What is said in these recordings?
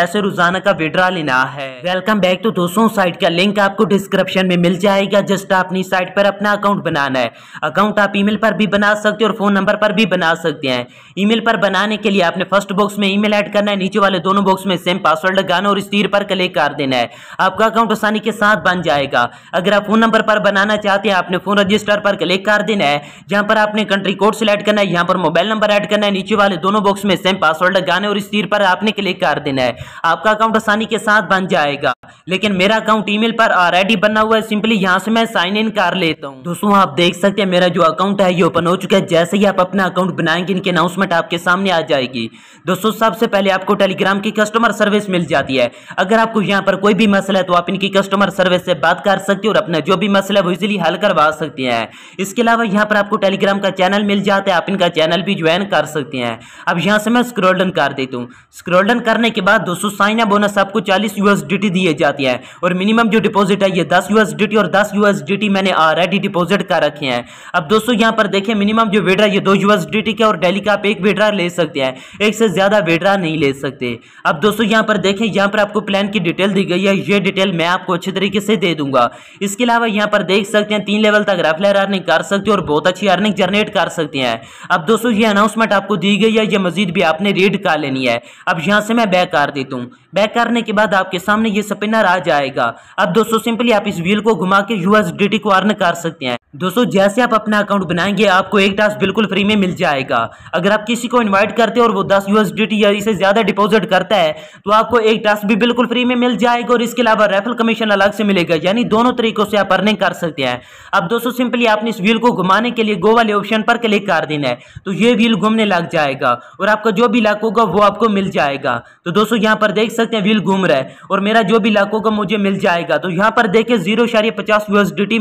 कैसे रोजाना का विड्रा लेना है वेलकम बैक तो दोस्तों साइट का लिंक आपको डिस्क्रिप्शन में मिल जाएगा जस्ट अपनी साइट पर अपना अकाउंट बनाना है अकाउंट आप ईमेल पर भी बना सकते हैं और फोन नंबर पर भी बना सकते हैं ईमेल पर बनाने के लिए आपने फर्स्ट बॉक्स में ईमेल ऐड करना है नीचे वाले दोनों बॉक्स में सेम पासवर्ड लगाना और इस तीर पर क्लिक कर देना है आपका अकाउंट आसानी के साथ बन जाएगा अगर आप फोन नंबर पर बनाना चाहते हैं आपने फोन रजिस्टर पर क्लिक कर देना है जहां पर आपने कंट्री कोड सिलेक्ट करना है यहाँ पर मोबाइल नंबर ऐड करना है नीचे वाले दोनों बॉक्स में सेम पासवर्ड लगाना है और इस तीर पर आपने क्लिक कर देना है आपका अकाउंट आसानी के साथ बन जाएगा लेकिन मेरा अकाउंट ईमेल पर ऑलरेडी बना हुआ है सिंपली यहाँ से मैं साइन इन कर लेता हूँ दोस्तों आप देख सकते हैं मेरा जो अकाउंट है ये ओपन हो चुका है जैसे ही आप अपना अकाउंट बनाएंगे इनकी अनाउंसमेंट आपके सामने आ जाएगी दोस्तों सबसे पहले आपको टेलीग्राम की कस्टमर सर्विस मिल जाती है अगर आपको यहाँ पर कोई भी मसला है तो आप इनकी कस्टमर सर्विस से बात कर सकते हो और अपना जो भी मसला है वो इजिली हल करवा सकते हैं इसके अलावा यहाँ पर आपको टेलीग्राम का चैनल मिल जाता है आप इनका चैनल भी ज्वाइन कर सकते हैं अब यहाँ से मैं स्क्रोल डन कर देता हूँ स्क्रोल डन करने के बाद दोस्तों सो साइन अप बोनस आपको 40 यूएसडीटी दिए जाती है और मिनिमम जो डिपॉजिट है ये 10 यूएसडीटी और 10 यूएसडीटी मैंने ऑलरेडी डिपॉजिट कर रखे हैं अब दोस्तों यहाँ पर देखें मिनिमम जो वेड्रा ये दो यूएसडीटी के और डेली का आप एक वेड्रा ले सकते हैं एक से ज़्यादा वेड्रा नहीं ले सकते अब दोस्तों यहाँ पर देखें यहाँ पर आपको प्लान की डिटेल दी गई है ये डिटेल मैं आपको अच्छे तरीके से दे दूंगा इसके अलावा यहाँ पर देख सकते हैं तीन लेवल तक रफलेर अर्निंग कर सकते हैं और बहुत अच्छी अर्निंग जनरेट कर सकते हैं अब दोस्तों ये अनाउंसमेंट आपको दी गई है ये मजीद भी आपने रीड कर लेनी है अब यहाँ से मैं बैक कर देता दूं बैक करने के बाद आपके सामने ये स्पिनर आ जाएगा अब दोस्तों सिंपली आप इस व्हील को घुमा के यूएसडीटी को अर्न कर सकते हैं दोस्तों जैसे आप अपना अकाउंट बनाएंगे आपको एक टास्क बिल्कुल फ्री में मिल जाएगा अगर आप किसी को इनवाइट करते हैं और वो दस यूएसडीटी या इसे ज़्यादा डिपॉजिट करता है तो आपको एक टास्क भी बिल्कुल फ्री में मिल जाएगा और इसके अलावा रेफरल कमीशन अलग से मिलेगा यानी दोनों तरीकों से आप अर्निंग कर सकते हैं अब दोस्तों सिंपली आपने इस व्हील को घुमाने के लिए गो वाले ऑप्शन पर क्लिक कर देना है तो ये व्हील घूमने लग जाएगा और आपका जो भी लाख होगा वो आपको मिल जाएगा तो दोस्तों यहाँ पर देख सकते हैं व्हील घूम रहा है और मेरा जो भी लाख होगा मुझे मिल जाएगा तो यहाँ पर देखे जीरो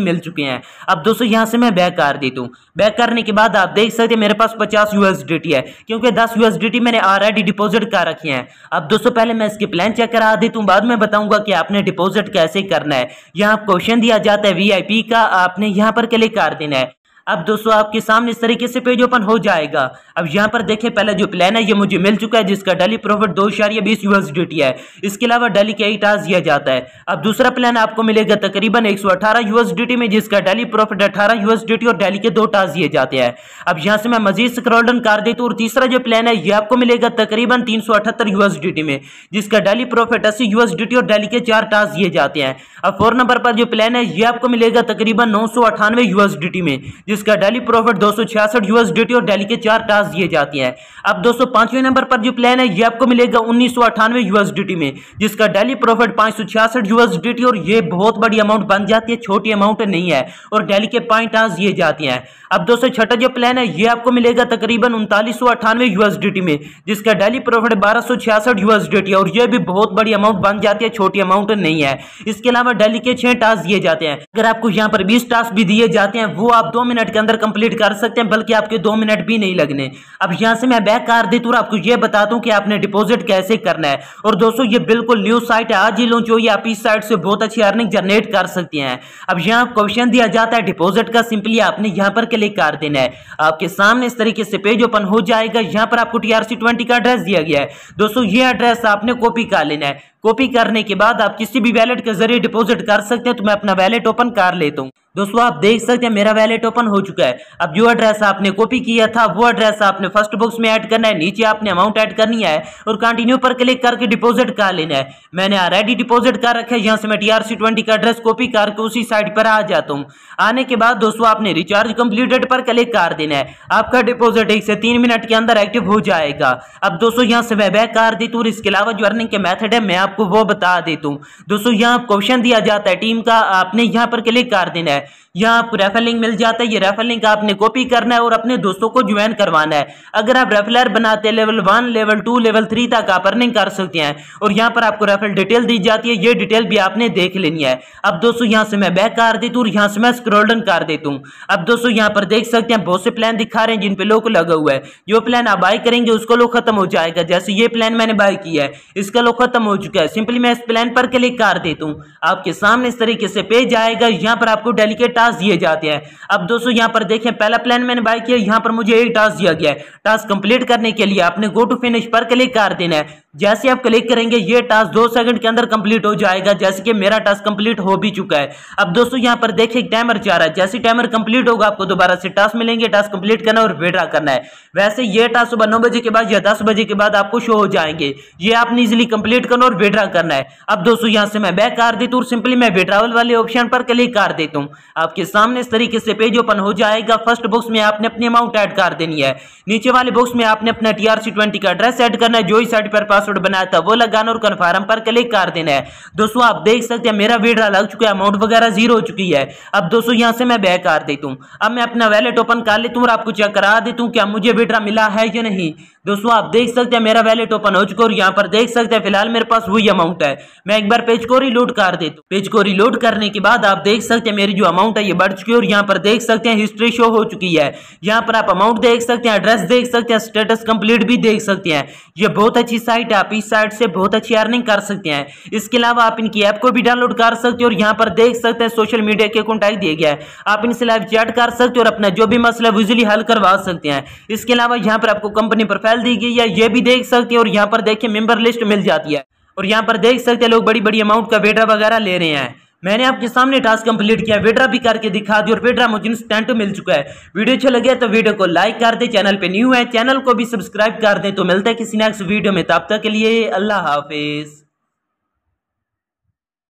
मिल चुके हैं अब दोस्तों दोस्तों यहाँ से मैं बैक कर देता हूँ बैक करने के बाद आप देख सकते हैं मेरे पास पचास यूएसडीटी है क्योंकि दस यूएसडीटी मैंने ऑलरेडी डिपोजिट कर रखी है अब दोस्तों पहले मैं इसके प्लान चेक करा देता हूँ बाद में बताऊंगा कि आपने डिपोजिट कैसे करना है यहाँ क्वेश्चन दिया जाता है वीआईपी का आपने यहाँ पर क्लिक कर देना है अब दोस्तों आपके सामने इस तरीके से पेज ओपन हो जाएगा अब यहाँ पर देखें पहले जो प्लान है ये मुझे मिल चुका है जिसका डेली प्रॉफिट दो इशारिया बीस यूएसडीटी है इसके अलावा डेली के एट आज दिया जाता है अब दूसरा प्लान आपको मिलेगा तकरीबन एक सौ अठारह यूएसडीटी में जिसका डेली प्रॉफिट अठारह यूएसडीटी और डेली के दो टाज दिए जाते हैं अब यहाँ से मैं मजीद स्क्रॉल डाउन कर देता हूँ और तीसरा जो प्लान है ये आपको मिलेगा तकरीबन तीन सौ अठहत्तर यूएसडीटी में जिसका डेली प्रॉफिट अस्सी यूएसडीटी और डेली के चार टाज दिए जाते हैं अब फोर नंबर पर जो प्लान है ये आपको मिलेगा तकरीबन नौ सौ अठानवे यूएसडीटी में जिस जिसका डेली प्रॉफिट दो सौ छियासठ यूएसडीटी और डेली के चार टास्क दिए जाते हैं अब दोस्तों पांचवें नंबर पर जो प्लान है ये आपको मिलेगा उन्नीस सौ अठानवे यूएसडीटी में जिसका डेली प्रॉफिट पांच सौ छियासठ यूएसडीटी और ये बहुत बड़ी अमाउंट बन जाती है छोटी अमाउंट नहीं है और डेली के पाँच टास्क दिए जाते हैं अब दोस्तों छठा जो प्लान है ये आपको मिलेगा तकरीबन उनतालीस सौ अठानवे यूएसडीटी में जिसका डेली प्रॉफिट बारह सौ छियासठ यूएसडीटी और ये भी बहुत बड़ी अमाउंट बन जाती है छोटी अमाउंट नहीं है इसके अलावा डेली के छह टास्क दिए जाते हैं अगर आपको यहाँ पर बीस टास्क भी दिए जाते हैं वो आप दो मिनट मिनट के अंदर कंप्लीट कर सकते हैं बल्कि आपके दो मिनट भी नहीं लगने अब यहां से मैं बैक कर देती हूँ आपको यह बता दूँ कि आपने डिपॉजिट कैसे करना है और दोस्तों ये बिल्कुल न्यू साइट है आज ही लॉन्च हुई आप इस साइट से बहुत अच्छी अर्निंग जनरेट कर सकते हैं अब यहाँ क्वेश्चन दिया जाता है डिपोजिट का सिंपली आपने यहाँ पर क्लिक कर देना है आपके सामने इस तरीके से पेज ओपन हो जाएगा यहाँ पर आपको टीआरसी ट्वेंटी का एड्रेस दिया गया है दोस्तों ये एड्रेस आपने कॉपी कर लेना है कॉपी करने के बाद आप किसी भी वैलेट के जरिए डिपॉजिट कर सकते हैं तो मैं अपना वैलेट ओपन कर लेता हूं दोस्तों आप देख सकते हैं मेरा वैलेट ओपन हो चुका है अब जो एड्रेस आपने कॉपी किया था वो एड्रेस आपने फर्स्ट बॉक्स में ऐड करना है नीचे आपने अमाउंट ऐड करनी है और कंटिन्यू पर क्लिक करके डिपोजिट कर लेना है मैंने ऑलरेडी डिपोजिट कर रखा है यहाँ से मैं टी आर सी ट्वेंटी का एड्रेस कॉपी करके उसी साइड पर आ जाता हूँ आने के बाद दोस्तों आपने रिचार्ज कम्प्लीटेड पर क्लिक कर देना है आपका डिपोजिट एक से तीन मिनट के अंदर एक्टिव हो जाएगा अब दोस्तों यहाँ से मैं बैक कर देती हूँ इसके अलावा जो अर्निंग के मैथड है मैं आपको वो बता देता हूँ दोस्तों यहाँ क्वेश्चन दिया जाता है टीम का आपने यहाँ पर क्लिक कर देना है यहाँ आपको रेफर लिंक मिल जाता है ये रेफर लिंक आपने कॉपी करना है और अपने दोस्तों को ज्वाइन करवाना है अगर आप रेफलर बनाते हैं level one level two level three तक आप अर्निंग कर सकते हैं और यहाँ पर आपको रेफर डिटेल दी जाती है ये डिटेल भी आपने देख लेनी है अब दोस्तों यहाँ से मैं बैक कर देता हूँ और यहाँ से मैं स्क्रोल्डन कर देता हूँ अब दोस्तों यहाँ पर देख सकते हैं बहुत से प्लान दिखा रहे हैं जिन पे लोग लगा हुआ है जो प्लान आप बाई करेंगे उसका लोग खत्म हो जाएगा जैसे ये प्लान मैंने बाई किया है इसका लोग खत्म हो चुका है सिंपली मैं इस प्लान पर क्लिक कर देता हूँ आपके सामने इस तरीके से पेज आएगा यहाँ पर आपको डेलीकेट टास्क दिए जाते हैं अब दोस्तों यहाँ पर देखें पहला प्लान मैंने बाय किया यहाँ पर मुझे एक टास्क दिया गया है टास्क कंप्लीट करने के लिए आपने गो टू फिनिश पर क्लिक कर देना है जैसे आप क्लिक करेंगे ये टास्क दो सेकंड के अंदर कंप्लीट हो जाएगा जैसे कि मेरा टास्क कंप्लीट हो भी चुका है अब दोस्तों यहाँ पर देखिए टाइमर जा रहा है जैसे टाइमर कंप्लीट होगा आपको दोबारा से टास्क मिलेंगे टास्क कंप्लीट करना और विड्रा करना है वैसे ये टास्क सुबह नौ बजे के बाद या दस बजे के बाद आपको शो हो जाएंगे ये आपने इजिली कंप्लीट करना और विड्रा करना है अब दोस्तों यहाँ से मैं बैक कर देता हूँ सिंपली मैं विड्रावल वाले ऑप्शन पर क्लिक कर देता हूँ आपके सामने इस तरीके से पेज ओपन हो जाएगा फर्स्ट बुक्स में आपने अपनी अमाउंट एड कर देनी है नीचे वाले बुक्स में आपने अपना टीआरसी ट्वेंटी का एड्रेस एड करना है जो ही साइड पर पासवर्ड बनाया था वो लगाना और कन्फर्म पर क्लिक कर देना है दोस्तों आप देख सकते हैं मेरा विड्रा लग चुका है अमाउंट वगैरह जीरो हो चुकी है अब दोस्तों यहाँ से मैं बैक कर देता हूँ अब मैं अपना वैलेट ओपन कर लेता हूँ और आपको चेक करा देता हूँ क्या मुझे विड्रा मिला है या नहीं दोस्तों आप देख सकते हैं मेरा वैलेट ओपन हो चुका है और यहाँ पर देख सकते हैं फिलहाल मेरे पास वही अमाउंट है मैं एक बार पेज को रिलोड कर देता हूँ पेज को रिलोड करने के बाद आप देख सकते हैं मेरी जो अमाउंट है ये बढ़ चुकी है और यहाँ पर देख सकते हैं हिस्ट्री शो हो चुकी है यहाँ पर आप अमाउंट देख सकते हैं एड्रेस देख सकते हैं स्टेटस कंप्लीट भी देख सकते हैं ये बहुत अच्छी साइट है आप इस साइट से बहुत अच्छी अर्निंग कर सकते हैं इसके अलावा आप इनकी ऐप को भी डाउनलोड कर सकते हैं और यहाँ पर देख सकते हैं सोशल मीडिया के कॉन्टैक्ट दिया गया है आप इनसे लाइव चैट कर सकते हो और अपना जो भी मसला इजिली हल करवा सकते हैं इसके अलावा यहाँ पर आपको कंपनी प्रोफाइल डाल दी गई है ये भी देख सकते हैं और यहाँ पर देखिए मेंबर लिस्ट मिल जाती है और यहाँ पर देख सकते हैं लोग बड़ी बड़ी अमाउंट का वेड्रा वगैरह ले रहे हैं मैंने आपके सामने टास्क कंप्लीट किया वेड्रा भी करके दिखा दी और वेड्रा मुझे इंस्टेंट मिल चुका है वीडियो अच्छा लगे तो वीडियो को लाइक कर दे चैनल पर न्यू है चैनल को भी सब्सक्राइब कर दे तो मिलता है किसी नेक्स्ट वीडियो में तब तक के लिए अल्लाह हाफिज़